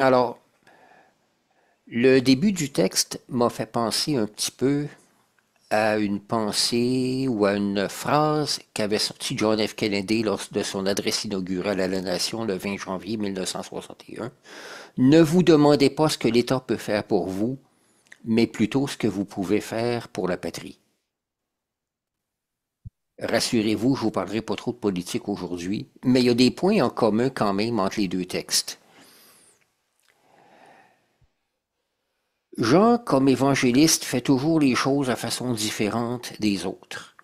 Alors, le début du texte m'a fait penser un petit peu à une pensée ou à une phrase qu'avait sortie John F. Kennedy lors de son adresse inaugurale à la Nation le 20 janvier 1961. Ne vous demandez pas ce que l'État peut faire pour vous, mais plutôt ce que vous pouvez faire pour la patrie. Rassurez-vous, je ne vous parlerai pas trop de politique aujourd'hui, mais il y a des points en commun quand même entre les deux textes. Jean, comme évangéliste, fait toujours les choses à façon différente des autres.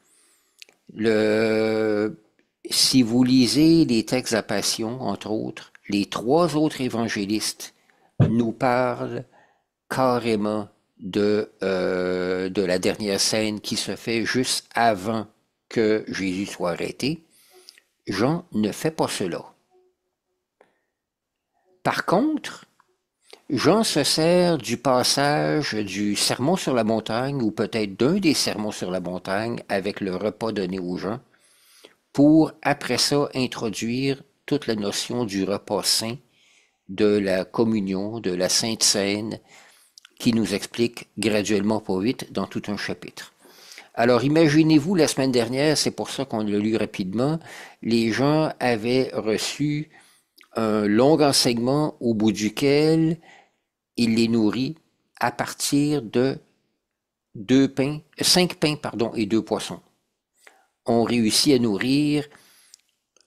si vous lisez les textes à passion, entre autres, les trois autres évangélistes nous parlent carrément euh, de la dernière scène qui se fait juste avant que Jésus soit arrêté. Jean ne fait pas cela. Par contre, Jean se sert du passage du Sermon sur la montagne, ou peut-être d'un des Sermons sur la montagne, avec le repas donné aux gens, pour après ça introduire toute la notion du repas saint, de la communion, de la Sainte scène, qui nous explique graduellement pas vite dans tout un chapitre. Alors imaginez-vous, la semaine dernière, c'est pour ça qu'on le lu rapidement, les gens avaient reçu un long enseignement au bout duquel il les nourrit à partir de deux pains, euh, cinq pains pardon, et deux poissons. On réussit à nourrir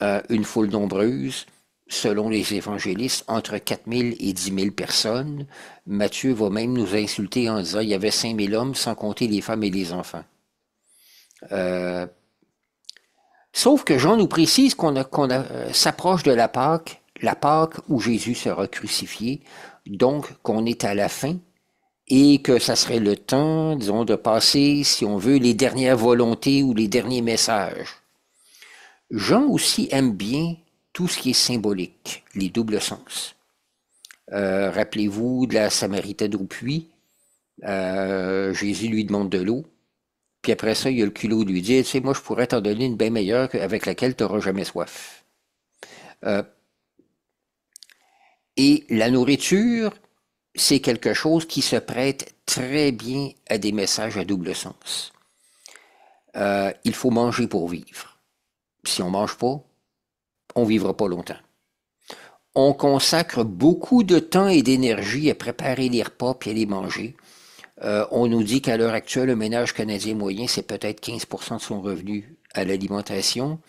euh, une foule nombreuse, selon les évangélistes, entre 4000 et 10 000 personnes. Matthieu va même nous insulter en disant il y avait 000 hommes, sans compter les femmes et les enfants. Euh, sauf que Jean nous précise qu'on s'approche de la Pâque, la Pâque où Jésus sera crucifié donc qu'on est à la fin et que ça serait le temps, disons, de passer, si on veut, les dernières volontés ou les derniers messages. Jean aussi aime bien tout ce qui est symbolique, les doubles sens. Euh, rappelez-vous de la Samaritaine au puits, euh, Jésus lui demande de l'eau, puis après ça, il y a le culot de lui dire, tu sais, moi, je pourrais t'en donner une bien meilleure avec laquelle tu n'auras jamais soif. Euh, et la nourriture, c'est quelque chose qui se prête très bien à des messages à double sens. Euh, il faut manger pour vivre. Si on ne mange pas, on ne vivra pas longtemps. On consacre beaucoup de temps et d'énergie à préparer les repas et à les manger. Euh, on nous dit qu'à l'heure actuelle, le ménage canadien moyen, c'est peut-être 15 de son revenu à l'alimentation.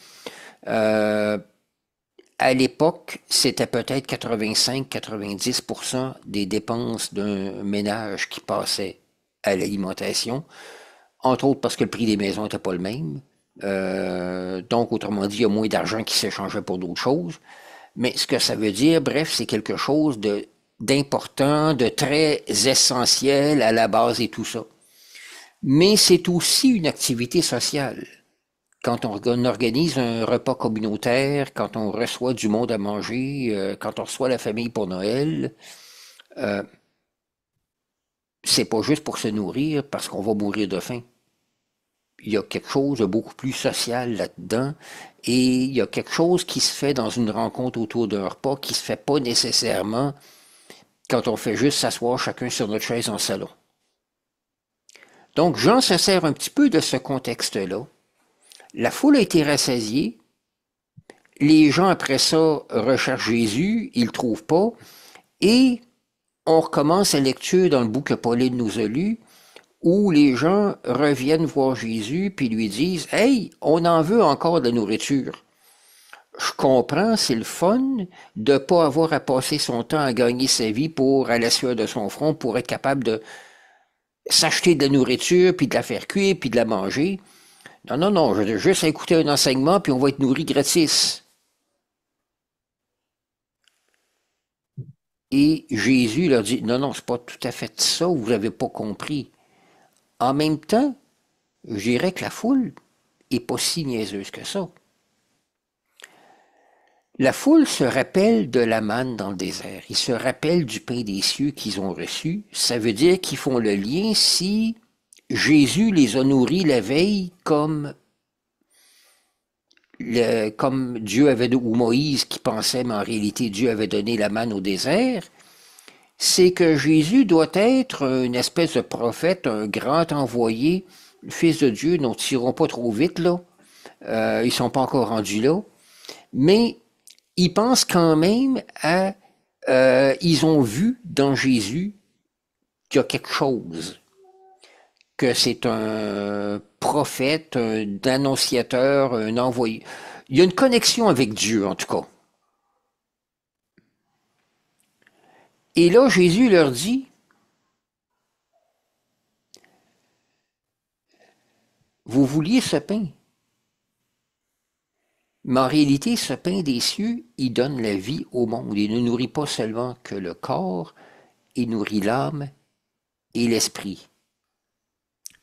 Euh, à l'époque, c'était peut-être 85-90 des dépenses d'un ménage qui passait à l'alimentation, entre autres parce que le prix des maisons n'était pas le même. Euh, donc, autrement dit, il y a moins d'argent qui s'échangeait pour d'autres choses. Mais ce que ça veut dire, bref, c'est quelque chose de, d'important, de très essentiel à la base et tout ça. Mais c'est aussi une activité sociale quand on, organise un repas communautaire, quand on reçoit du monde à manger, euh, quand on reçoit la famille pour Noël, euh, c'est pas juste pour se nourrir parce qu'on va mourir de faim. Il y a quelque chose de beaucoup plus social là-dedans et il y a quelque chose qui se fait dans une rencontre autour d'un repas qui se fait pas nécessairement quand on fait juste s'asseoir chacun sur notre chaise en salon. Donc Jean se sert un petit peu de ce contexte-là la foule a été rassasiée. Les gens, après ça, recherchent Jésus, ils ne trouvent pas. Et on recommence la lecture dans le bout que Pauline nous a lu, où les gens reviennent voir Jésus puis lui disent Hey, on en veut encore de la nourriture. Je comprends, c'est le fun de ne pas avoir à passer son temps à gagner sa vie pour, à la de son front, pour être capable de s'acheter de la nourriture, puis de la faire cuire, puis de la manger. Non, non, non, je veux juste écouter un enseignement, puis on va être nourri gratis. Et Jésus leur dit, non, non, n'est pas tout à fait ça, vous n'avez pas compris. En même temps, je dirais que la foule n'est pas si niaiseuse que ça. La foule se rappelle de la manne dans le désert. Ils se rappellent du pain des cieux qu'ils ont reçu. Ça veut dire qu'ils font le lien si Jésus les a nourris la veille comme, comme Dieu avait, ou Moïse qui pensait, mais en réalité Dieu avait donné la manne au désert, c'est que Jésus doit être une espèce de prophète, un grand envoyé, fils de Dieu, n'en tirons pas trop vite, là. Euh, ils sont pas encore rendus là. Mais ils pensent quand même à... Euh, ils ont vu dans Jésus qu'il y a quelque chose que c'est un prophète, un annonciateur, un envoyé. Il y a une connexion avec Dieu, en tout cas. Et là, Jésus leur dit, vous vouliez ce pain, mais en réalité, ce pain des cieux, il donne la vie au monde. Il ne nourrit pas seulement que le corps, il nourrit l'âme et l'esprit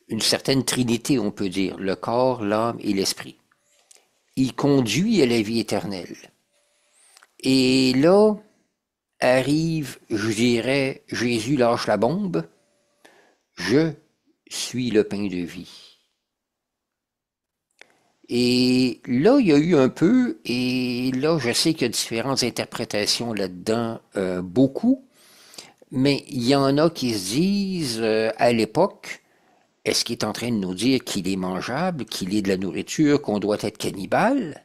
une certaine trinité, on peut dire, le corps, l'âme et l'esprit. Il conduit à la vie éternelle. Et là arrive, je dirais, Jésus lâche la bombe, je suis le pain de vie. Et là, il y a eu un peu, et là, je sais qu'il y a différentes interprétations là-dedans, euh, beaucoup, mais il y en a qui se disent, euh, à l'époque, est-ce qu'il est en train de nous dire qu'il est mangeable, qu'il est de la nourriture, qu'on doit être cannibale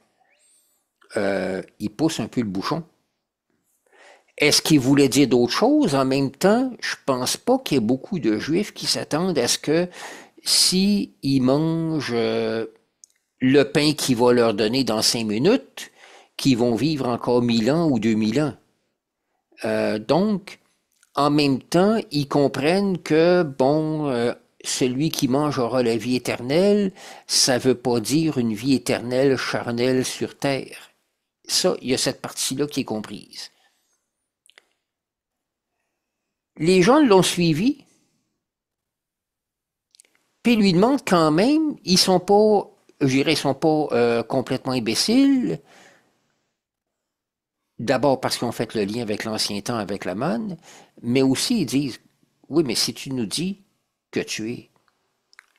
euh, Il pousse un peu le bouchon. Est-ce qu'il voulait dire d'autres choses En même temps, je pense pas qu'il y ait beaucoup de juifs qui s'attendent à ce que si ils mangent euh, le pain qu'il va leur donner dans cinq minutes, qu'ils vont vivre encore mille ans ou deux mille ans. Euh, donc, en même temps, ils comprennent que, bon, celui qui mange aura la vie éternelle, ça ne veut pas dire une vie éternelle charnelle sur terre. Ça, il y a cette partie-là qui est comprise. Les gens l'ont suivi, puis lui demandent quand même, ils sont pas, je dirais, ils sont pas euh, complètement imbéciles. D'abord parce qu'on fait le lien avec l'ancien temps, avec la manne, mais aussi ils disent, oui, mais si tu nous dis que tu es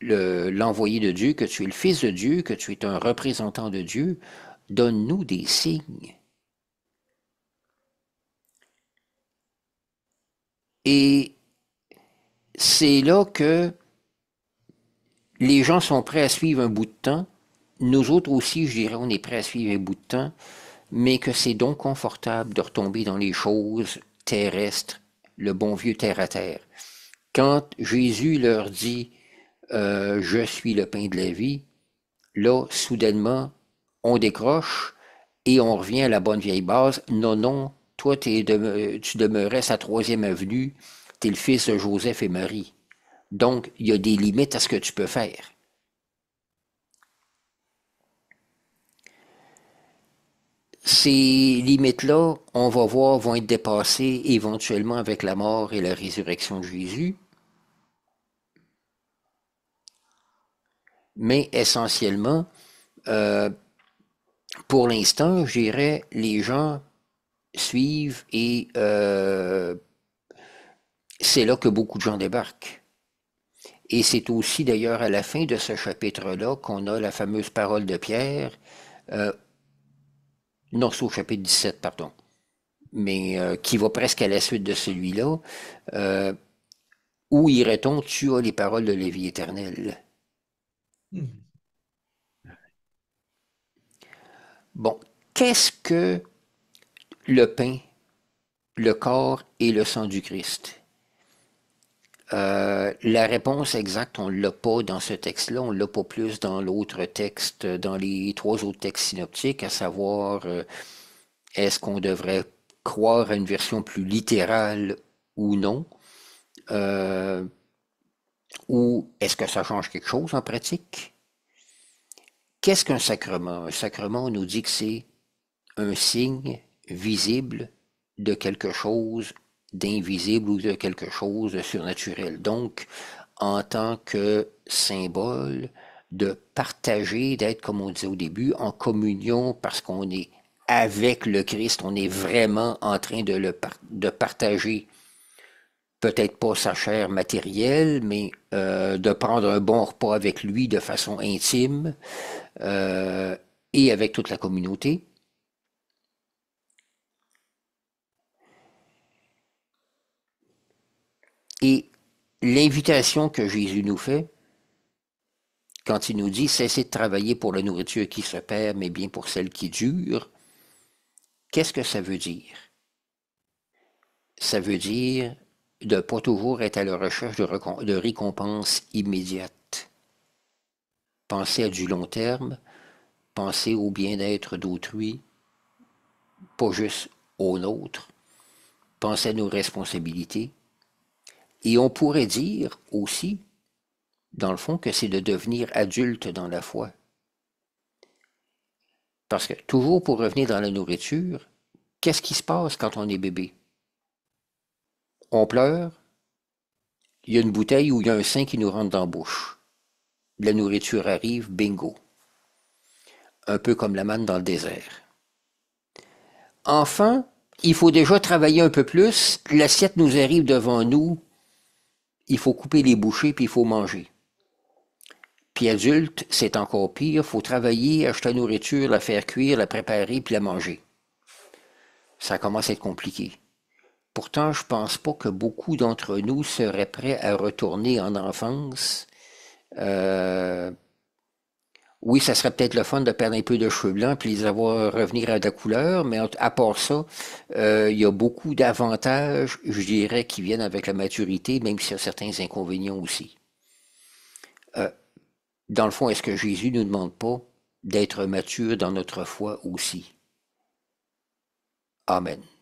l'envoyé de Dieu, que tu es le Fils de Dieu, que tu es un représentant de Dieu, donne-nous des signes. Et c'est là que les gens sont prêts à suivre un bout de temps. Nous autres aussi, je dirais, on est prêts à suivre un bout de temps, mais que c'est donc confortable de retomber dans les choses terrestres, le bon vieux terre à terre. Quand Jésus leur dit euh, Je suis le pain de la vie, là, soudainement, on décroche et on revient à la bonne vieille base. Non, non, toi, tu demeurais sa troisième avenue, tu es le fils de Joseph et Marie. Donc, il y a des limites à ce que tu peux faire. Ces limites-là, on va voir, vont être dépassées éventuellement avec la mort et la résurrection de Jésus. mais essentiellement, euh, pour l'instant, dirais, les gens suivent et euh, c'est là que beaucoup de gens débarquent. Et c'est aussi d'ailleurs à la fin de ce chapitre-là qu'on a la fameuse parole de Pierre, euh, non, c'est au chapitre 17, pardon, mais qui va presque à la suite de celui-là, où irait-on, tu as les paroles de la vie éternelle. Bon, qu'est-ce que le pain, le corps et le sang du Christ? Euh, la réponse exacte, on ne l'a pas dans ce texte-là, on ne l'a pas plus dans l'autre texte, dans les trois autres textes synoptiques, à savoir euh, est-ce qu'on devrait croire à une version plus littérale ou non. Euh, ou est-ce que ça change quelque chose en pratique? Qu'est-ce qu'un sacrement? Un sacrement, nous dit que c'est un signe visible de quelque chose d'invisible ou de quelque chose de surnaturel. Donc, en tant que symbole, de partager, d'être, comme on disait au début, en communion parce qu'on est avec le Christ, on est vraiment en train de, le de partager peut-être pas sa chair matérielle, mais euh, de prendre un bon repas avec lui de façon intime euh, et avec toute la communauté. Et l'invitation que Jésus nous fait, quand il nous dit cessez de travailler pour la nourriture qui se perd, mais bien pour celle qui dure, qu'est-ce que ça veut dire? Ça veut dire de pas toujours être à la recherche de, de récompenses immédiates. Pensez à du long terme, pensez au bien-être d'autrui, pas juste au nôtre, pensez à nos responsabilités. Et on pourrait dire aussi, dans le fond, que c'est de devenir adulte dans la foi. Parce que toujours pour revenir dans la nourriture, qu'est-ce qui se passe quand on est bébé? on pleure, il y a une bouteille ou il y a un sein qui nous rentre dans la bouche. La nourriture arrive, bingo. Un peu comme la manne dans le désert. Enfin, il faut déjà travailler un peu plus. L'assiette nous arrive devant nous. Il faut couper les bouchées puis il faut manger. Puis adulte, c'est encore pire. il faut travailler, acheter la nourriture, la faire cuire, la préparer puis la manger. Ça commence à être compliqué. Pourtant, je pense pas que beaucoup d'entre nous seraient prêts à retourner en enfance. Euh, oui, ça serait peut-être le fun de perdre un peu de cheveux blancs puis les avoir revenir à la couleur, mais à part ça, euh, il y a beaucoup d'avantages, je dirais, qui viennent avec la maturité, même s'il y a certains inconvénients aussi. Euh, dans le fond, est-ce que Jésus nous demande pas d'être mature dans notre foi aussi? Amen.